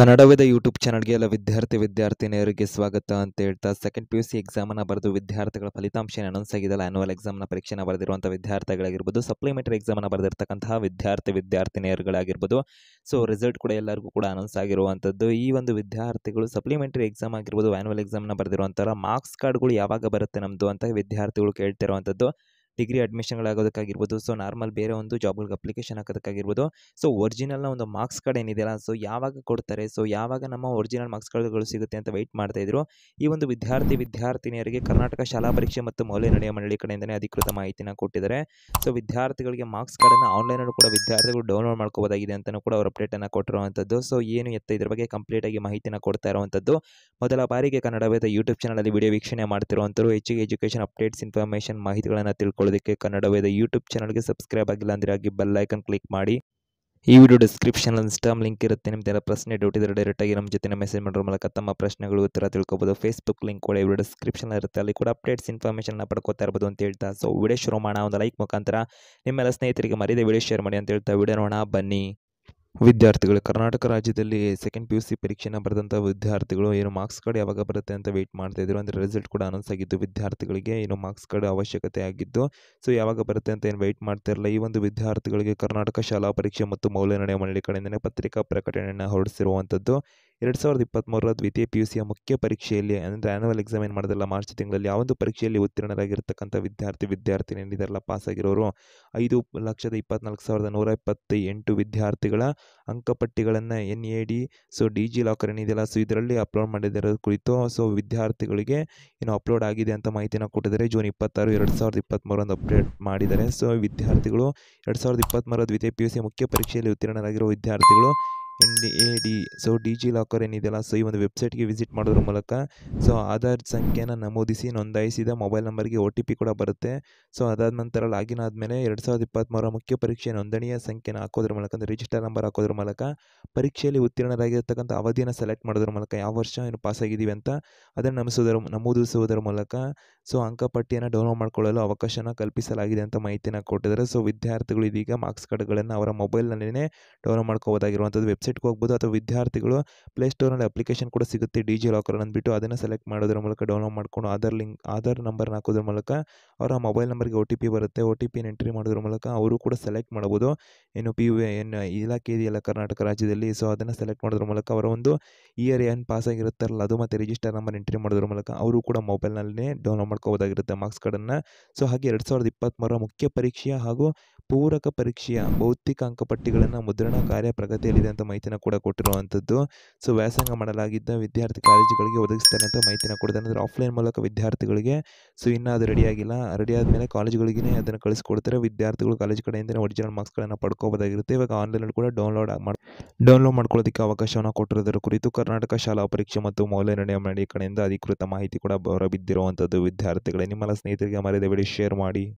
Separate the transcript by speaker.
Speaker 1: ಕನ್ನಡವಿದ YouTube ಚಾನಲ್ಗೆ ಎಲ್ಲ ವಿದ್ಯಾರ್ಥಿ ವಿದ್ಯಾರ್ಥಿನಿಯರಿಗೆ ಸ್ವಾಗತ ಅಂತ ಹೇಳ್ತಾ ಸೆಕೆಂಡ್ ಪಿ ಯು ಸಿ ಎಕ್ಸಾಮನ್ನು ಬರೆದು ವಿದ್ಯಾರ್ಥಿಗಳ ಫಲಿತಾಂಶ ಅನೌನ್ಸ್ ಆಗಿದೆ ಆ್ಯನುವಲ್ ಎಕ್ಸಾಮ್ನ ಪರೀಕ್ಷೆನ ಬರೆದಿರುವಂಥ ವಿದ್ಯಾರ್ಥಿಗಳಾಗಿರ್ಬೋದು ಸಪ್ಲಿಮೆಂಟರಿ ಎಕ್ಸಾಮನ್ನು ಬರೆದಿರ್ತಕ್ಕಂತಹ ವಿದ್ಯಾರ್ಥಿ ವಿದ್ಯಾರ್ಥಿನಿಯರುಗಳಾಗಿರ್ಬೋದು ಸೊ ರಿಸಲ್ಟ್ ಕೂಡ ಎಲ್ಲರಿಗೂ ಕೂಡ ಅನೌನ್ಸ್ ಆಗಿರುವಂಥದ್ದು ಈ ಒಂದು ವಿದ್ಯಾರ್ಥಿಗಳು ಸಪ್ಲಿಮೆಂಟರಿ ಎಕ್ಸಾಮ್ ಆಗಿರ್ಬೋದು ಆನ್ಯುವಲ್ ಎಕ್ಸಾಮ್ನ ಬರೆದಿರುವಂಥ ಮಾರ್ಕ್ಸ್ ಕಾರ್ಡ್ಗಳು ಯಾವಾಗ ಬರುತ್ತೆ ನಮ್ಮದು ಅಂತ ವಿದ್ಯಾರ್ಥಿಗಳು ಕೇಳ್ತಿರುವಂಥದ್ದು ಡಿಗ್ರಿ ಅಡ್ಮಿಷನ್ಗಳಾಗೋದಕ್ಕಾಗಿರ್ಬೋದು ಸೊ ನಾರ್ಮಲ್ ಬೇರೆ ಒಂದು ಜಾಬ್ಗಳಿಗೆ ಅಪ್ಲಿಕೇಶನ್ ಹಾಕೋದಕ್ಕಾಗಿರ್ಬೋದು ಸೊ ಒರಿಜಿನಲ್ನ ಒಂದು ಮಾರ್ಕ್ಸ್ ಕಾರ್ಡ್ ಏನಿದೆಯಲ್ಲ ಸೊ ಯಾವಾಗ ಕೊಡ್ತಾರೆ ಸೊ ಯಾವಾಗ ನಮ್ಮ ಒರಿಜಿನಲ್ ಮಾರ್ಕ್ಸ್ ಕಾರ್ಡ್ಗಳು ಸಿಗುತ್ತೆ ಅಂತ ವೆಯ್ಟ್ ಇದ್ರು ಈ ಒಂದು ವಿದ್ಯಾರ್ಥಿ ವಿದ್ಯಾರ್ಥಿನಿಯರಿಗೆ ಕರ್ನಾಟಕ ಶಾಲಾ ಪರೀಕ್ಷೆ ಮತ್ತು ಮೌಲ್ಯ ನಡೆಯ ಮಂಡಳಿ ಕಡೆಯಿಂದಲೇ ಅಧಿಕೃತ ಮಾಹಿತಿನ ಕೊಟ್ಟಿದ್ದಾರೆ ಸೊ ವಿದ್ಯಾರ್ಥಿಗಳಿಗೆ ಮಾರ್ಕ್ಸ್ ಕಾರ್ಡನ್ನು ಆನ್ಲೈನಲ್ಲೂ ಕೂಡ ವಿದ್ಯಾರ್ಥಿಗಳು ಡೌನ್ಲೋಡ್ ಮಾಡ್ಕೋಬೋದಾಗಿದೆ ಅಂತಲೂ ಕೂಡ ಅವರು ಅಪ್ಡೇಟನ್ನು ಕೊಟ್ಟಿರುವಂಥದ್ದು ಸೊ ಏನು ಎತ್ತ ಇದ್ರ ಬಗ್ಗೆ ಕಂಪ್ಲೀಟಾಗಿ ಮಾಹಿತಿನ ಕೊಡ್ತಾ ಇರುವಂಥದ್ದು ಮೊದಲ ಬಾರಿಗೆ ಕನ್ನಡ ವೇದ ಯೂಟ್ಯೂಬ್ ಚಾನಲಲ್ಲಿ ವಿಡಿಯೋ ವೀಕ್ಷಣೆ ಮಾಡ್ತಿರುವಂಥರು ಹೆಚ್ಚಿಗೆ ಎಜುಕೇಷನ್ ಅಪ್ಡೇಟ್ಸ್ ಇನ್ಫಾರ್ಮೇಷನ್ ಮಾಹಿತಿಗಳನ್ನು ತಿಳ್ಕೊಂಡು ತಿಳ್ಕೊಳ್ಳೋದಕ್ಕೆ ಕನ್ನಡ ವೇದ ಯೂಟ್ಯೂಬ್ ಚಾನಲ್ಗೆ ಸಬ್ಸ್ಕ್ರೈಬ್ ಆಗಿಲ್ಲ ಅಂದರೆ ಆಗಿ ಬೆಲ್ ಕ್ಲಿಕ್ ಮಾಡಿ ಈ ವಿಡಿಯೋ ಡಿಸ್ಕ್ರಿಪ್ಷನ್ ಇನ್ಸ್ಟಾಮ್ ಲಿಂಕ್ ಇರುತ್ತೆ ನಿಮ್ದೆಲ್ಲ ಪ್ರಶ್ನೆ ಡೌಟ್ ಇದ್ದರೆ ಡೈರೆಕ್ಟಾಗಿ ನಮ್ಮ ಜೊತೆ ಮೆಸೇಜ್ ಮಾಡೋರ ಮೂಲಕ ತಮ್ಮ ಪ್ರಶ್ನೆಗಳು ಉತ್ತರ ತಿಳ್ಕೊಬೋದು ಫೇಸ್ಬುಕ್ ಲಿಂಕ್ ಕೂಡ ವಿಡಿಯೋ ಡಿಸ್ಕ್ರಿಪ್ಷನ್ ಇರುತ್ತೆ ಅಲ್ಲಿ ಕೂಡ ಅಪ್ಡೇಟ್ಸ್ ಇನ್ಫಾರ್ಮೇಷನ್ನ ಪಡ್ಕೋತಾ ಇರ್ಬೋದು ಅಂತ ಹೇಳ್ತಾ ಸೊ ವಿಡಿಯೋ ಶುರು ಮಾಡೋಣ ಒಂದು ಲೈಕ್ ಮುಖಾಂತರ ನಿಮ್ಮೆಲ್ಲ ಸ್ನೇಹಿತರಿಗೆ ಮರಿದ ವಿಡಿಯೋ ಶೇರ್ ಮಾಡಿ ಅಂತ ಹೇಳ್ತಾ ವಿಡಿಯೋ ನೋಡೋಣ ಬನ್ನಿ ವಿದ್ಯಾರ್ಥಿಗಳು ಕರ್ನಾಟಕ ರಾಜ್ಯದಲ್ಲಿ ಸೆಕೆಂಡ್ ಪಿ ಯು ಸಿ ಪರೀಕ್ಷೆನ ಬರೆದಂಥ ವಿದ್ಯಾರ್ಥಿಗಳು ಏನು ಮಾರ್ಕ್ಸ್ ಕಾರ್ಡ್ ಯಾವಾಗ ಬರುತ್ತೆ ಅಂತ ವೆಯ್ಟ್ ಇದ್ರು ಅಂದರೆ ರಿಸಲ್ಟ್ ಕೂಡ ಅನೌನ್ಸ್ ಆಗಿದ್ದು ವಿದ್ಯಾರ್ಥಿಗಳಿಗೆ ಏನು ಮಾರ್ಕ್ಸ್ ಕಾರ್ಡ್ ಅವಶ್ಯಕತೆ ಆಗಿದ್ದು ಸೊ ಯಾವಾಗ ಬರುತ್ತೆ ಅಂತ ಏನು ವೆಯ್ಟ್ ಮಾಡ್ತಿರಲ್ಲ ಈ ಒಂದು ವಿದ್ಯಾರ್ಥಿಗಳಿಗೆ ಕರ್ನಾಟಕ ಶಾಲಾ ಪರೀಕ್ಷೆ ಮತ್ತು ಮೌಲ್ಯನಿರ್ಣಯ ಮಂಡಳಿ ಕಡೆಯಿಂದಲೇ ಪತ್ರಿಕಾ ಪ್ರಕಟಣೆಯನ್ನು ಹೊರಡಿಸಿರುವಂಥದ್ದು ಎರಡು ಸಾವಿರದ ಇಪ್ಪತ್ತ್ಮೂರರ ದ್ವಿತೀಯ ಪಿ ಯು ಸಿಯ ಮುಖ್ಯ ಪರೀಕ್ಷೆಯಲ್ಲಿ ಅಂದರೆ ಆ್ಯನುವಲ್ ಎಕ್ಸಾಮ್ ಏನು ಮಾಡಿದಲ್ಲ ಮಾರ್ಚ್ ತಿಂಗಳಲ್ಲಿ ಯಾವೊಂದು ಒಂದು ಪರೀಕ್ಷೆಯಲ್ಲಿ ಉತ್ತೀರ್ಣರಾಗಿರ್ತಕ್ಕಂಥ ವಿದ್ಯಾರ್ಥಿ ವಿದ್ಯಾರ್ಥಿನಿ ಪಾಸ್ ಆಗಿರೋರು ಐದು ಲಕ್ಷದ ಇಪ್ಪತ್ನಾಲ್ಕು ಸಾವಿರದ ನೂರ ಇಪ್ಪತ್ತ ಎಂಟು ವಿದ್ಯಾರ್ಥಿಗಳ ಅಂಕಪಟ್ಟಿಗಳನ್ನು N A D so D G locker ಏನಿದೆಯಲ್ಲ ಸೊ ಇದರಲ್ಲಿ ಅಪ್ಲೋಡ್ ಮಾಡಿದ್ದಾರೆ ಕುರಿತು ಸೊ ವಿದ್ಯಾರ್ಥಿಗಳಿಗೆ ಏನು ಅಪ್ಲೋಡ್ ಆಗಿದೆ ಅಂತ ಮಾಹಿತಿನ ಕೊಟ್ಟಿದ್ದಾರೆ ಜೂನ್ ಇಪ್ಪತ್ತಾರು ಎರಡು ಸಾವಿರದ ಇಪ್ಪತ್ತ್ಮೂರರಂದು ಅಪ್ಡೇಟ್ ಮಾಡಿದ್ದಾರೆ ಸೊ ವಿದ್ಯಾರ್ಥಿಗಳು ಎರಡು ಸಾವಿರದ ಇಪ್ಪತ್ತ್ಮೂರ ದ್ವಿತೀಯ ಪಿ ಯು ಸಿ ಮುಖ್ಯ ಪರೀಕ್ಷೆಯಲ್ಲಿ ಉತ್ತೀರ್ಣರಾಗಿರುವ ವಿದ್ಯಾರ್ಥಿಗಳು N D A D so D G locker ಏನಿದೆಯಲ್ಲ ಸೊ ಈ ಒಂದು ವೆಬ್ಸೈಟ್ಗೆ ವಿಸಿಟ್ ಮಾಡೋದ್ರ ಮೂಲಕ ಸೊ ಆಧಾರ್ ಸಂಖ್ಯೆನ ನಮೂದಿಸಿ ನೋಂದಾಯಿಸಿದ ಮೊಬೈಲ್ ನಂಬರ್ಗೆ ಒ ಟಿ ಪಿ ಕೂಡ ಬರುತ್ತೆ ಸೊ ಅದಾದ ನಂತರ ಲಾಗಿನ್ ಆದಮೇಲೆ ಎರಡು ಸಾವಿರದ ಇಪ್ಪತ್ತ್ಮೂರರ ಮುಖ್ಯ ಪರೀಕ್ಷೆ ನೋಂದಣಿಯ ಸಂಖ್ಯೆನ ಹಾಕೋದ್ರ ಮೂಲಕ ಅಂದರೆ ರಿಜಿಸ್ಟರ್ ನಂಬರ್ ಹಾಕೋದ್ರ ಮೂಲಕ ಪರೀಕ್ಷೆಯಲ್ಲಿ ಉತ್ತೀರ್ಣರಾಗಿರ್ತಕ್ಕಂಥ ಅವಧಿಯನ್ನು ಸೆಲೆಕ್ಟ್ ಮಾಡೋದ್ರ ಮೂಲಕ ಯಾವ ವರ್ಷ ಏನು ಪಾಸಾಗಿದ್ದೀವಿ ಅಂತ ಅದನ್ನು ನಮಿಸೋದರ ನಮೂದಿಸುವುದರ ಮೂಲಕ ಸೊ ಅಂಕಪಟ್ಟಿಯನ್ನು ಡೌನ್ಲೋಡ್ ಮಾಡಿಕೊಳ್ಳಲು ಅವಕಾಶನ ಕಲ್ಪಿಸಲಾಗಿದೆ ಅಂತ ಮಾಹಿತಿಯನ್ನು ಕೊಟ್ಟಿದ್ದಾರೆ ಸೊ ವಿದ್ಯಾರ್ಥಿಗಳು ಇದೀಗ ಮಾರ್ಕ್ಸ್ ಕಾರ್ಡ್ಗಳನ್ನು ಅವರ ಮೊಬೈಲ್ನಲ್ಲೇ ಡೌನ್ಲೋಡ್ ಮಾಡ್ಕೋಬೋದಾಗಿರುವಂಥದ್ದು ವೆಬ್ಸೈಟ್ಗೆ ಹೋಗ್ಬೋದು ಅಥವಾ ವಿದ್ಯಾರ್ಥಿಗಳು ಪ್ಲೇಸ್ಟೋರ್ನಲ್ಲಿ ಅಪ್ಲಿಕೇಶನ್ ಕೂಡ ಸಿಗುತ್ತೆ ಡಿ ಜಿ ಲಾಕರ್ ಅಂದ್ಬಿಟ್ಟು ಅದನ್ನು ಸೆಲೆಕ್ಟ್ ಮಾಡೋದ್ರ ಮೂಲಕ ಡೌನ್ಲೋಡ್ ಮಾಡ್ಕೊಂಡು ಆಧಾರ್ ಲಿಂಕ್ ಆಧಾರ್ ನಂಬರ್ನ ಹಾಕೋದ್ರ ಮೂಲಕ ಅವರ ಮೊಬೈಲ್ ನಂಬರ್ಗೆ ಒ ಟಿ ಪಿ ಬರುತ್ತೆ ಒ ಟಿ ಪಿನ ಎಂಟ್ರಿ ಮಾಡೋದ್ರ ಮೂಲಕ ಅವರು ಕೂಡ ಸೆಲೆಕ್ಟ್ ಮಾಡ್ಬೋದು ಏನು ಪಿ ಯು ಏನು ಇಲಾಖೆ ಇದೆಯಲ್ಲ ಕರ್ನಾಟಕ ರಾಜ್ಯದಲ್ಲಿ ಸೊ ಅದನ್ನು ಸೆಲೆಕ್ಟ್ ಮಾಡೋದ್ರ ಮೂಲಕ ಅವರ ಒಂದು ಇಯರ್ ಏನು ಪಾಸ್ ಆಗಿರುತ್ತಾರಲ್ಲ ಅದು ಮತ್ತು ರಿಜಿಸ್ಟರ್ ನಂಬರ್ ಎಂಟ್ರಿ ಮಾಡೋದ್ರ ಮೂಲಕ ಅವರು ಕೂಡ ಮೊಬೈಲ್ನಲ್ಲೇ ಡೌನ್ಲೋಡ್ ಮಾಡ್ಕೋಬೋದಾಗಿರುತ್ತೆ ಮಾರ್ಕ್ಸ್ ಕಾರ್ಡನ್ನು ಸೊ ಹಾಗೆ ಎರಡು ಸಾವಿರದ ಇಪ್ಪತ್ತ್ಮೂರರ ಮುಖ್ಯ ಪರೀಕ್ಷೆಯ ಹಾಗೂ ಪೂರಕ ಪರೀಕ್ಷೆಯ ಭೌತಿಕ ಅಂಕಪಟ್ಟಿಗಳನ್ನು ಮುದ್ರಣ ಕಾರ್ಯ ಪ್ರಗತಿಯಲ್ಲಿದೆ ಅಂತ ಮಾಹಿತಿನ ಕೂಡ ಕೊಟ್ಟಿರುವಂಥದ್ದು ಸೊ ವ್ಯಾಸಂಗ ಮಾಡಲಾಗಿದ್ದ ವಿದ್ಯಾರ್ಥಿ ಕಾಲೇಜುಗಳಿಗೆ ಒದಗಿಸ್ತಾರೆ ಅಂತ ಮಾಹಿತಿನ ಕೊಡ್ತಾರೆ ಅಂದರೆ ಆಫ್ಲೈನ್ ಮೂಲಕ ವಿದ್ಯಾರ್ಥಿಗಳಿಗೆ ಸೊ ಇನ್ನೂ ಅದು ರೆಡಿಯಾಗಿಲ್ಲ ರೆಡಿ ಆದಮೇಲೆ ಕಾಲೇಜುಗಳಿಗೆ ಅದನ್ನು ಕಳಿಸ್ಕೊಡ್ತಾರೆ ವಿದ್ಯಾರ್ಥಿಗಳು ಕಾಲೇಜ್ ಕಡೆಯಿಂದ ಒರಿಜಿನಲ್ ಮಾರ್ಕ್ಸ್ಗಳನ್ನು ಪಡ್ಕೋಬೋದಾಗಿರುತ್ತೆ ಇವಾಗ ಆನ್ಲೈನಲ್ಲಿ ಕೂಡ ಡೌನ್ಲೋಡ್ ಮಾಡಿ ಡೌನ್ಲೋಡ್ ಮಾಡ್ಕೊಳ್ಳೋದಕ್ಕೆ ಅವಕಾಶವನ್ನು ಕೊಟ್ಟಿರೋದರ ಕುರಿತು ಕರ್ನಾಟಕ ಶಾಲಾ ಪರೀಕ್ಷೆ ಮತ್ತು ಮೌಲ್ಯ ನಿರ್ಣಯ ಮಂಡಳಿ ಕಡೆಯಿಂದ ಅಧಿಕೃತ ಮಾಹಿತಿ ಕೂಡ ಹೊರಬಿದ್ದಿರುವಂಥದ್ದು ವಿದ್ಯಾರ್ಥಿಗಳೇ ನಿಮ್ಮೆಲ್ಲ ಸ್ನೇಹಿತರಿಗೆ ಮರೆಯದ ಬಿಡಿ ಶೇರ್ ಮಾಡಿ